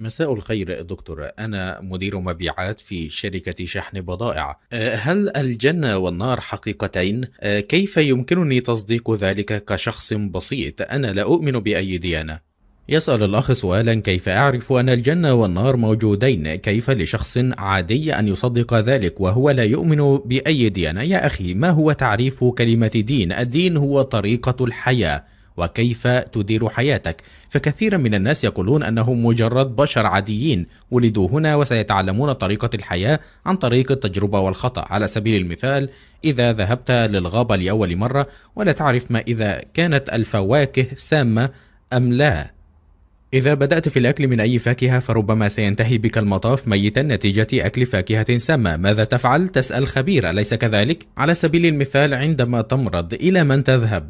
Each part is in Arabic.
مساء الخير دكتور أنا مدير مبيعات في شركة شحن بضائع أه، هل الجنة والنار حقيقتين؟ أه، كيف يمكنني تصديق ذلك كشخص بسيط؟ أنا لا أؤمن بأي ديانة يسأل الأخ سؤالا كيف أعرف أن الجنة والنار موجودين كيف لشخص عادي أن يصدق ذلك وهو لا يؤمن بأي ديانة يا أخي ما هو تعريف كلمة دين؟ الدين هو طريقة الحياة وكيف تدير حياتك فكثيرا من الناس يقولون انهم مجرد بشر عاديين ولدوا هنا وسيتعلمون طريقه الحياه عن طريق التجربه والخطا على سبيل المثال اذا ذهبت للغابه لاول مره ولا تعرف ما اذا كانت الفواكه سامه ام لا إذا بدأت في الأكل من أي فاكهة فربما سينتهي بك المطاف ميتا نتيجة أكل فاكهة سامة، ماذا تفعل؟ تسأل خبير، أليس كذلك؟ على سبيل المثال عندما تمرض إلى من تذهب؟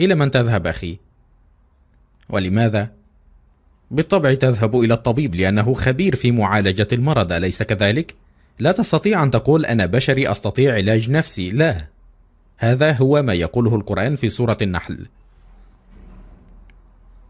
إلى من تذهب أخي؟ ولماذا؟ بالطبع تذهب إلى الطبيب لأنه خبير في معالجة المرض أليس كذلك؟ لا تستطيع أن تقول أنا بشري أستطيع علاج نفسي لا هذا هو ما يقوله القرآن في سورة النحل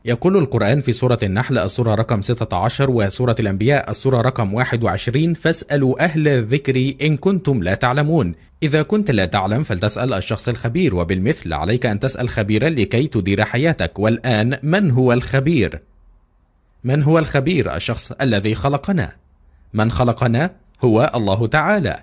يقول القرآن في سورة النحل السورة رقم 16 وسورة الأنبياء السورة رقم 21 فاسألوا أهل الذكر إن كنتم لا تعلمون إذا كنت لا تعلم فلتسأل الشخص الخبير وبالمثل عليك أن تسأل خبيرا لكي تدير حياتك والآن من هو الخبير؟ من هو الخبير الشخص الذي خلقنا؟ من خلقنا هو الله تعالى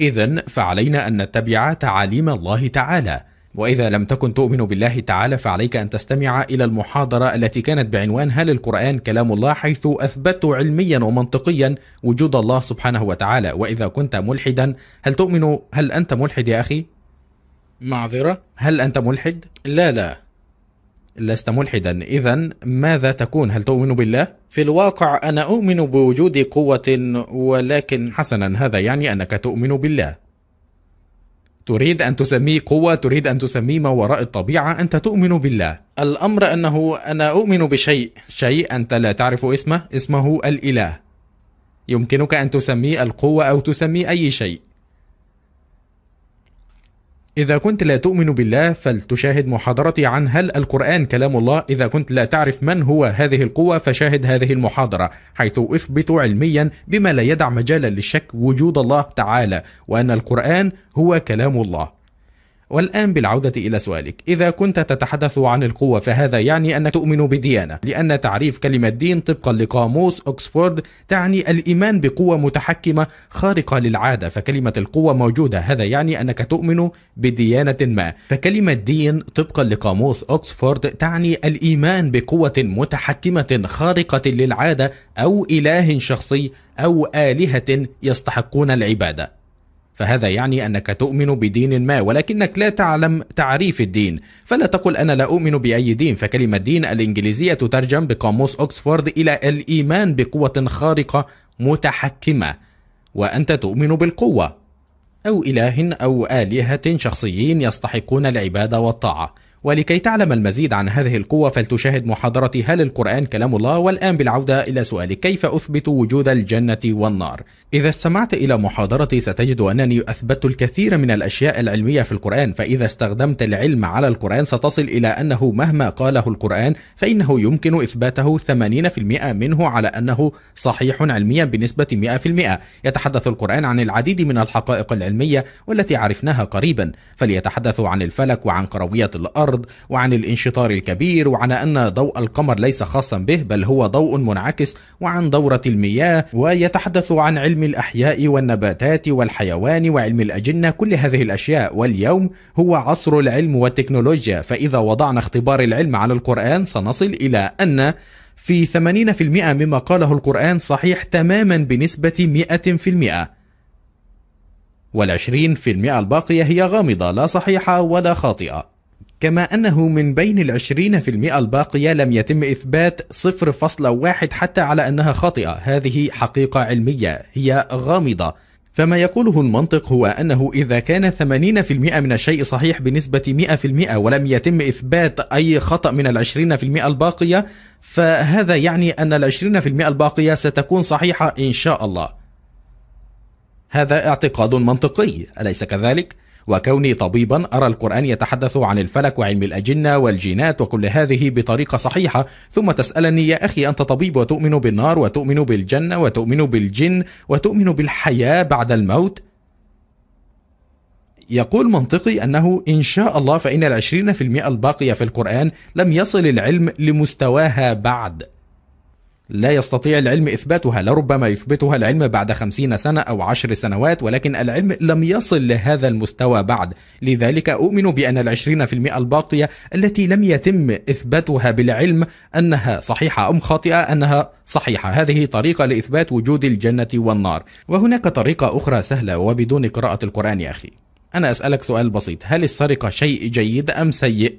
إذا فعلينا أن نتبع تعاليم الله تعالى وإذا لم تكن تؤمن بالله تعالى فعليك أن تستمع إلى المحاضرة التي كانت بعنوان هل القرآن كلام الله حيث أثبت علميا ومنطقيا وجود الله سبحانه وتعالى وإذا كنت ملحدا هل تؤمن هل أنت ملحد يا أخي؟ معذرة؟ هل أنت ملحد؟ لا لا لست ملحدا إذا ماذا تكون هل تؤمن بالله؟ في الواقع أنا أؤمن بوجود قوة ولكن حسنا هذا يعني أنك تؤمن بالله تريد أن تسميه قوة تريد أن تسميه ما وراء الطبيعة أنت تؤمن بالله الأمر أنه أنا أؤمن بشيء شيء أنت لا تعرف اسمه اسمه الإله يمكنك أن تسميه القوة أو تسميه أي شيء إذا كنت لا تؤمن بالله فلتشاهد محاضرتي عن هل القرآن كلام الله إذا كنت لا تعرف من هو هذه القوة فشاهد هذه المحاضرة حيث أثبت علميا بما لا يدع مجالا للشك وجود الله تعالى وأن القرآن هو كلام الله والآن بالعودة إلى سؤالك إذا كنت تتحدث عن القوة فهذا يعني أن تؤمن بديانة لأن تعريف كلمة دين طبقا لقاموس أكسفورد تعني الإيمان بقوة متحكمة خارقة للعادة فكلمة القوة موجودة هذا يعني أنك تؤمن بديانة ما فكلمة دين طبقا لقاموس أكسفورد تعني الإيمان بقوة متحكمة خارقة للعادة أو إله شخصي أو آلهة يستحقون العبادة فهذا يعني أنك تؤمن بدين ما ولكنك لا تعلم تعريف الدين فلا تقل أنا لا أؤمن بأي دين فكلمة دين الإنجليزية تترجم بقاموس أكسفورد إلى الإيمان بقوة خارقة متحكمة وأنت تؤمن بالقوة أو إله أو آلهة شخصيين يستحقون العبادة والطاعة ولكي تعلم المزيد عن هذه القوة فلتشاهد محاضرة هل القرآن كلام الله والآن بالعودة إلى سؤال كيف أثبت وجود الجنة والنار إذا استمعت إلى محاضرتي ستجد أنني أثبت الكثير من الأشياء العلمية في القرآن فإذا استخدمت العلم على القرآن ستصل إلى أنه مهما قاله القرآن فإنه يمكن إثباته 80% منه على أنه صحيح علميا بنسبة 100% يتحدث القرآن عن العديد من الحقائق العلمية والتي عرفناها قريبا فليتحدثوا عن الفلك وعن كروية الأرض الأرض وعن الانشطار الكبير وعن أن ضوء القمر ليس خاصا به بل هو ضوء منعكس وعن دورة المياه ويتحدث عن علم الأحياء والنباتات والحيوان وعلم الأجنة كل هذه الأشياء واليوم هو عصر العلم والتكنولوجيا فإذا وضعنا اختبار العلم على القرآن سنصل إلى أن في 80% مما قاله القرآن صحيح تماما بنسبة 100% والعشرين في المئة الباقية هي غامضة لا صحيحة ولا خاطئة كما أنه من بين العشرين في المئة الباقية لم يتم إثبات صفر فصل واحد حتى على أنها خاطئة هذه حقيقة علمية هي غامضة فما يقوله المنطق هو أنه إذا كان 80% من الشيء صحيح بنسبة 100% ولم يتم إثبات أي خطأ من ال 20% الباقية فهذا يعني أن ال 20% الباقية ستكون صحيحة إن شاء الله هذا اعتقاد منطقي أليس كذلك؟ وكوني طبيبا أرى القرآن يتحدث عن الفلك وعلم الأجنة والجينات وكل هذه بطريقة صحيحة ثم تسألني يا أخي أنت طبيب وتؤمن بالنار وتؤمن بالجنة وتؤمن بالجن وتؤمن بالحياة بعد الموت يقول منطقي أنه إن شاء الله فإن العشرين في المئة الباقية في القرآن لم يصل العلم لمستواها بعد لا يستطيع العلم إثباتها لربما يثبتها العلم بعد خمسين سنة أو عشر سنوات ولكن العلم لم يصل لهذا المستوى بعد لذلك أؤمن بأن العشرين في المئة الباقية التي لم يتم إثباتها بالعلم أنها صحيحة أم خاطئة أنها صحيحة هذه طريقة لإثبات وجود الجنة والنار وهناك طريقة أخرى سهلة وبدون قراءة القرآن يا أخي أنا أسألك سؤال بسيط هل السرقة شيء جيد أم سيء؟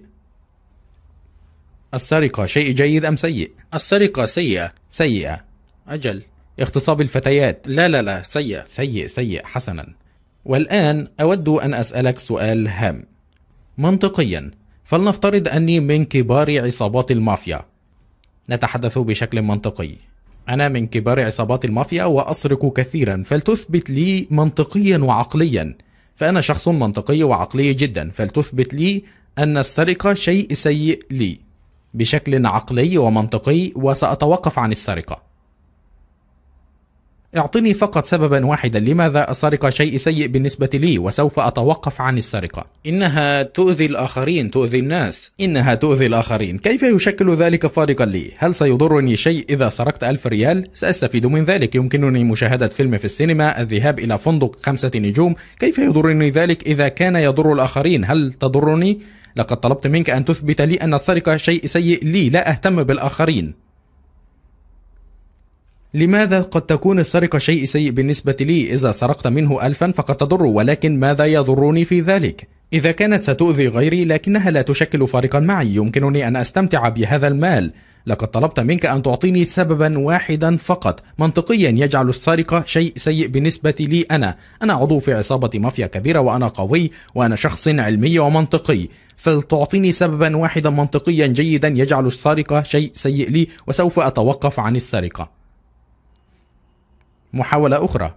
السرقة شيء جيد أم سيء؟ السرقة سيئة سيئة أجل اغتصاب الفتيات لا لا لا سيء سيء سيء حسنا والآن أود أن أسألك سؤال هام منطقيا فلنفترض أني من كبار عصابات المافيا نتحدث بشكل منطقي أنا من كبار عصابات المافيا وأسرق كثيرا فلتثبت لي منطقيا وعقليا فأنا شخص منطقي وعقلي جدا فلتثبت لي أن السرقة شيء سيء لي بشكل عقلي ومنطقي وسأتوقف عن السرقة. اعطني فقط سببا واحدا لماذا السرقة شيء سيء بالنسبة لي وسوف أتوقف عن السرقة إنها تؤذي الآخرين تؤذي الناس إنها تؤذي الآخرين كيف يشكل ذلك فارقا لي؟ هل سيضرني شيء إذا سرقت ألف ريال؟ سأستفيد من ذلك يمكنني مشاهدة فيلم في السينما الذهاب إلى فندق خمسة نجوم كيف يضرني ذلك إذا كان يضر الآخرين؟ هل تضرني؟ لقد طلبت منك أن تثبت لي أن السرقة شيء سيء لي لا أهتم بالآخرين لماذا قد تكون السرقة شيء سيء بالنسبة لي إذا سرقت منه ألفا فقد تضر ولكن ماذا يضرني في ذلك؟ إذا كانت ستؤذي غيري لكنها لا تشكل فارقا معي يمكنني أن أستمتع بهذا المال لقد طلبت منك أن تعطيني سببا واحدا فقط منطقيا يجعل السرقة شيء سيء بالنسبة لي أنا أنا عضو في عصابة مافيا كبيرة وأنا قوي وأنا شخص علمي ومنطقي فلتعطيني سببا واحدا منطقيا جيدا يجعل السرقة شيء سيء لي وسوف أتوقف عن السرقة محاولة أخرى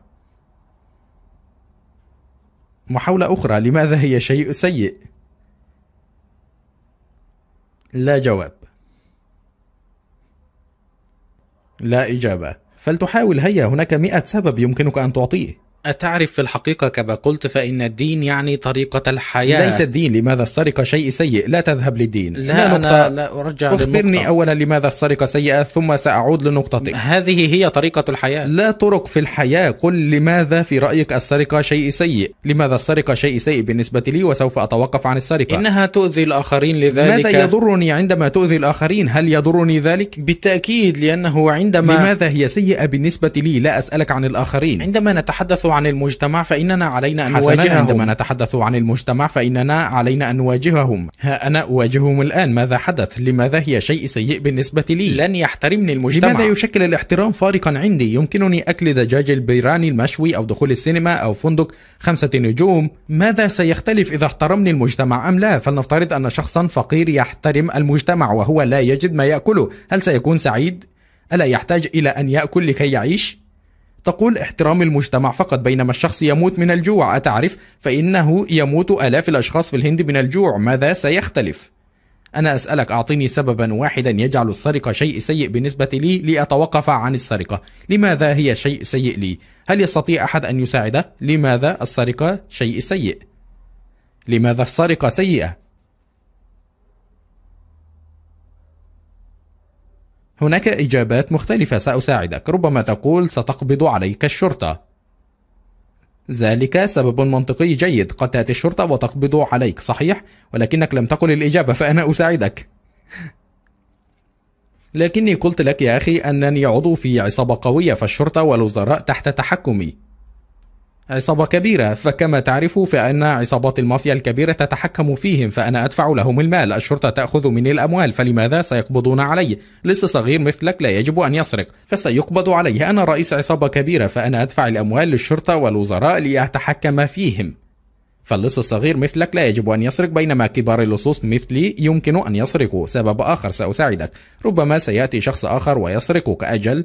محاولة أخرى لماذا هي شيء سيء؟ لا جواب لا إجابة فلتحاول هيا هناك مئة سبب يمكنك أن تعطيه أتعرف في الحقيقة كما قلت فإن الدين يعني طريقة الحياة ليس الدين لماذا السرقة شيء سيء لا تذهب للدين لا, لا أنا لا أرجع أخبرني للنقطة. أولا لماذا السرقة سيئة ثم سأعود لنقطتك هذه هي طريقة الحياة لا طرق في الحياة قل لماذا في رأيك السرقة شيء سيء لماذا السرقة شيء سيء بالنسبة لي وسوف أتوقف عن السرقة إنها تؤذي الآخرين لذلك ماذا يضرني عندما تؤذي الآخرين هل يضرني ذلك بالتأكيد لأنه عندما لماذا هي سيئة بالنسبة لي لا أسألك عن الآخرين عندما نتحدث عن المجتمع فإننا علينا أن نواجههم عندما نتحدث عن المجتمع فإننا علينا أن نواجههم ها أنا أواجههم الآن ماذا حدث لماذا هي شيء سيء بالنسبة لي لن يحترمني المجتمع لماذا يشكل الاحترام فارقا عندي يمكنني أكل دجاج البيراني المشوي أو دخول السينما أو فندق خمسة نجوم ماذا سيختلف إذا احترمني المجتمع أم لا فلنفترض أن شخصا فقير يحترم المجتمع وهو لا يجد ما يأكله هل سيكون سعيد؟ ألا يحتاج إلى أن يأكل لكي يعيش؟ تقول احترام المجتمع فقط بينما الشخص يموت من الجوع أتعرف فإنه يموت آلاف الأشخاص في الهند من الجوع ماذا سيختلف؟ أنا أسألك أعطيني سببا واحدا يجعل السرقة شيء سيء بالنسبة لي لأتوقف عن السرقة لماذا هي شيء سيء لي؟ هل يستطيع أحد أن يساعده؟ لماذا السرقة شيء سيء؟ لماذا السرقة سيئة؟ هناك إجابات مختلفة سأساعدك ربما تقول ستقبض عليك الشرطة ذلك سبب منطقي جيد قد تأتي الشرطة وتقبض عليك صحيح ولكنك لم تقل الإجابة فأنا أساعدك لكني قلت لك يا أخي أنني عضو في عصابة قوية فالشرطة والوزراء تحت تحكمي عصابة كبيرة فكما تعرف فإن عصابات المافيا الكبيرة تتحكم فيهم فأنا أدفع لهم المال الشرطة تأخذ مني الأموال فلماذا سيقبضون علي لص صغير مثلك لا يجب أن يسرق فسيقبض عليه أنا رئيس عصابة كبيرة فأنا أدفع الأموال للشرطة والوزراء لأتحكم فيهم فاللص الصغير مثلك لا يجب أن يسرق بينما كبار اللصوص مثلي يمكن أن يسرقوا سبب آخر سأساعدك ربما سيأتي شخص آخر ويسرقك أجل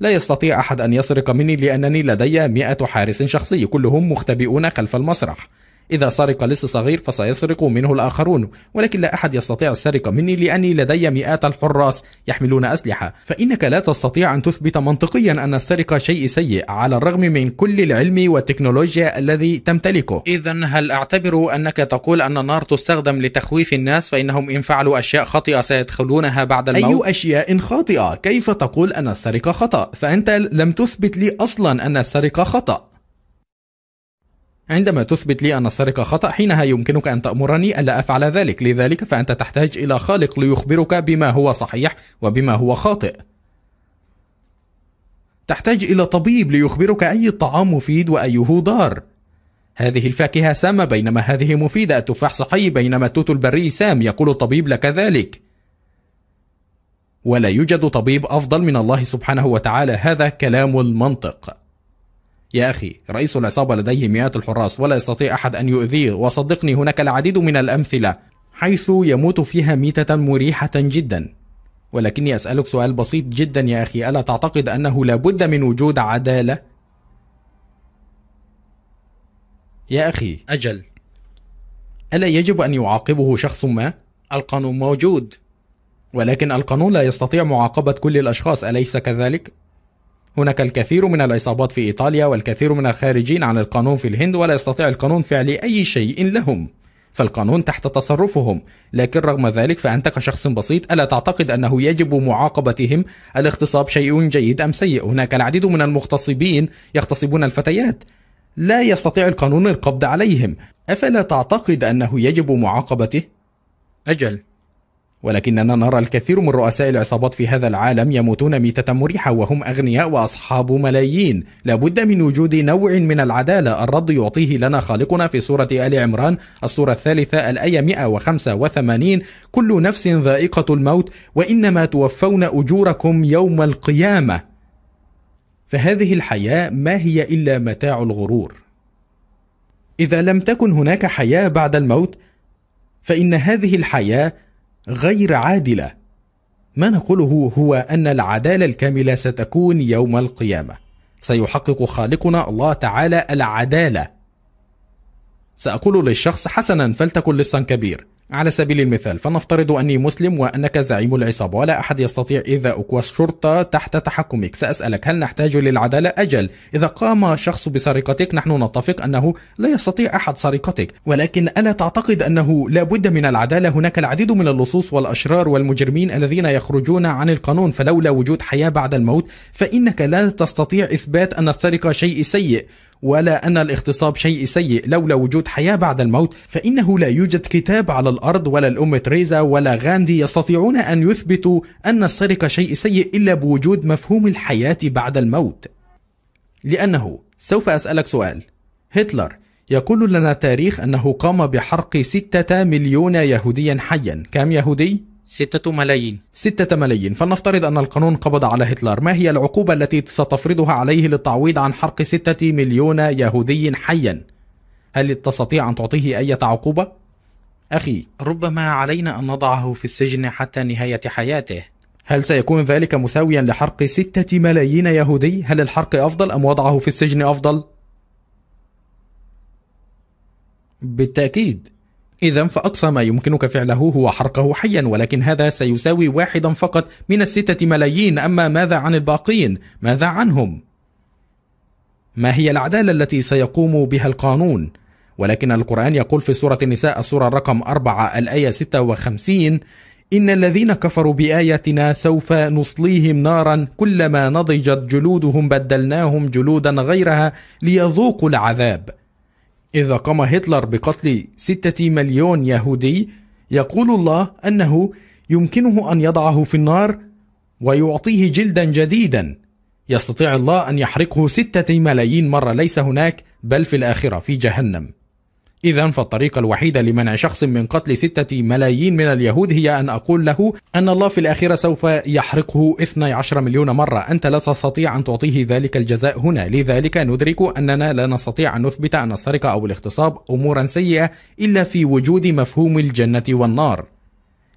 لا يستطيع أحد أن يسرق مني لأنني لدي مئة حارس شخصي كلهم مختبئون خلف المسرح إذا سرق لص صغير فسيسرق منه الآخرون ولكن لا أحد يستطيع السرقة مني لأني لدي مئات الحراس يحملون أسلحة فإنك لا تستطيع أن تثبت منطقيا أن السرقة شيء سيء على الرغم من كل العلم والتكنولوجيا الذي تمتلكه إذا هل أعتبر أنك تقول أن النار تستخدم لتخويف الناس فإنهم إن فعلوا أشياء خاطئة سيدخلونها بعد الموت أي أشياء خاطئة كيف تقول أن السرقة خطأ فأنت لم تثبت لي أصلا أن السرقة خطأ عندما تثبت لي أن السرقة خطأ حينها يمكنك أن تأمرني ألا أفعل ذلك لذلك فأنت تحتاج إلى خالق ليخبرك بما هو صحيح وبما هو خاطئ تحتاج إلى طبيب ليخبرك أي طعام مفيد وأيه ضار هذه الفاكهة سامة بينما هذه مفيدة التفاح صحي بينما التوت البري سام يقول الطبيب لك ذلك ولا يوجد طبيب أفضل من الله سبحانه وتعالى هذا كلام المنطق يا أخي رئيس العصابة لديه مئات الحراس ولا يستطيع أحد أن يؤذيه وصدقني هناك العديد من الأمثلة حيث يموت فيها ميتة مريحة جدا ولكني أسألك سؤال بسيط جدا يا أخي ألا تعتقد أنه لابد من وجود عدالة؟ يا أخي أجل ألا يجب أن يعاقبه شخص ما؟ القانون موجود ولكن القانون لا يستطيع معاقبة كل الأشخاص أليس كذلك؟ هناك الكثير من العصابات في إيطاليا والكثير من الخارجين عن القانون في الهند ولا يستطيع القانون فعل أي شيء لهم فالقانون تحت تصرفهم لكن رغم ذلك فأنت كشخص بسيط ألا تعتقد أنه يجب معاقبتهم الاغتصاب شيء جيد أم سيء هناك العديد من المغتصبين يغتصبون الفتيات لا يستطيع القانون القبض عليهم أفلا تعتقد أنه يجب معاقبته؟ أجل ولكننا نرى الكثير من رؤساء العصابات في هذا العالم يموتون ميتة مريحة وهم أغنياء وأصحاب ملايين لابد من وجود نوع من العدالة الرد يعطيه لنا خالقنا في سورة آل عمران السورة الثالثة الآية 185 كل نفس ذائقة الموت وإنما توفون أجوركم يوم القيامة فهذه الحياة ما هي إلا متاع الغرور إذا لم تكن هناك حياة بعد الموت فإن هذه الحياة غير عادلة ما نقوله هو أن العدالة الكاملة ستكون يوم القيامة سيحقق خالقنا الله تعالى العدالة سأقول للشخص حسنا فلتكن لصا كبير على سبيل المثال فنفترض أني مسلم وأنك زعيم العصابة ولا أحد يستطيع إيذاءك والشرطة تحت تحكمك سأسألك هل نحتاج للعدالة؟ أجل إذا قام شخص بسرقتك نحن نتفق أنه لا يستطيع أحد سرقتك ولكن ألا تعتقد أنه لا بد من العدالة؟ هناك العديد من اللصوص والأشرار والمجرمين الذين يخرجون عن القانون فلولا وجود حياة بعد الموت فإنك لا تستطيع إثبات أن السرقة شيء سيء ولا أن الاغتصاب شيء سيء لولا وجود حياة بعد الموت فإنه لا يوجد كتاب على الأرض ولا الأم تريزا ولا غاندي يستطيعون أن يثبتوا أن السرقة شيء سيء إلا بوجود مفهوم الحياة بعد الموت لأنه سوف أسألك سؤال هتلر يقول لنا التاريخ أنه قام بحرق ستة مليون يهوديا حيا كم يهودي؟ ستة ملايين ستة ملايين فلنفترض أن القانون قبض على هتلر ما هي العقوبة التي ستفرضها عليه للتعويض عن حرق ستة مليون يهودي حيا هل تستطيع أن تعطيه أي عقوبة؟ أخي ربما علينا أن نضعه في السجن حتى نهاية حياته هل سيكون ذلك مساويا لحرق ستة ملايين يهودي؟ هل الحرق أفضل أم وضعه في السجن أفضل؟ بالتأكيد إذا فأقصى ما يمكنك فعله هو حرقه حيا ولكن هذا سيساوي واحدا فقط من الستة ملايين أما ماذا عن الباقين؟ ماذا عنهم؟ ما هي العدالة التي سيقوم بها القانون؟ ولكن القرآن يقول في سورة النساء السورة رقم 4 الآية 56 إن الذين كفروا بآياتنا سوف نصليهم نارا كلما نضجت جلودهم بدلناهم جلودا غيرها ليذوقوا العذاب إذا قام هتلر بقتل ستة مليون يهودي يقول الله أنه يمكنه أن يضعه في النار ويعطيه جلدا جديدا يستطيع الله أن يحرقه ستة ملايين مرة ليس هناك بل في الآخرة في جهنم إذا فالطريقة الوحيدة لمنع شخص من قتل ستة ملايين من اليهود هي أن أقول له أن الله في الأخيرة سوف يحرقه 12 مليون مرة أنت لا تستطيع أن تعطيه ذلك الجزاء هنا لذلك ندرك أننا لا نستطيع أن نثبت أن السرقة أو الاغتصاب أمورا سيئة إلا في وجود مفهوم الجنة والنار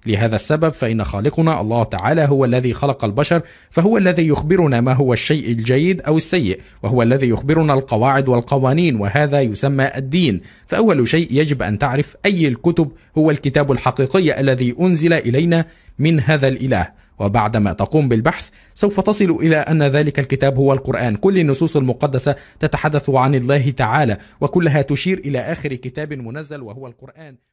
لهذا السبب فإن خالقنا الله تعالى هو الذي خلق البشر فهو الذي يخبرنا ما هو الشيء الجيد أو السيء وهو الذي يخبرنا القواعد والقوانين وهذا يسمى الدين فأول شيء يجب أن تعرف أي الكتب هو الكتاب الحقيقي الذي أنزل إلينا من هذا الإله وبعدما تقوم بالبحث سوف تصل إلى أن ذلك الكتاب هو القرآن كل النصوص المقدسة تتحدث عن الله تعالى وكلها تشير إلى آخر كتاب منزل وهو القرآن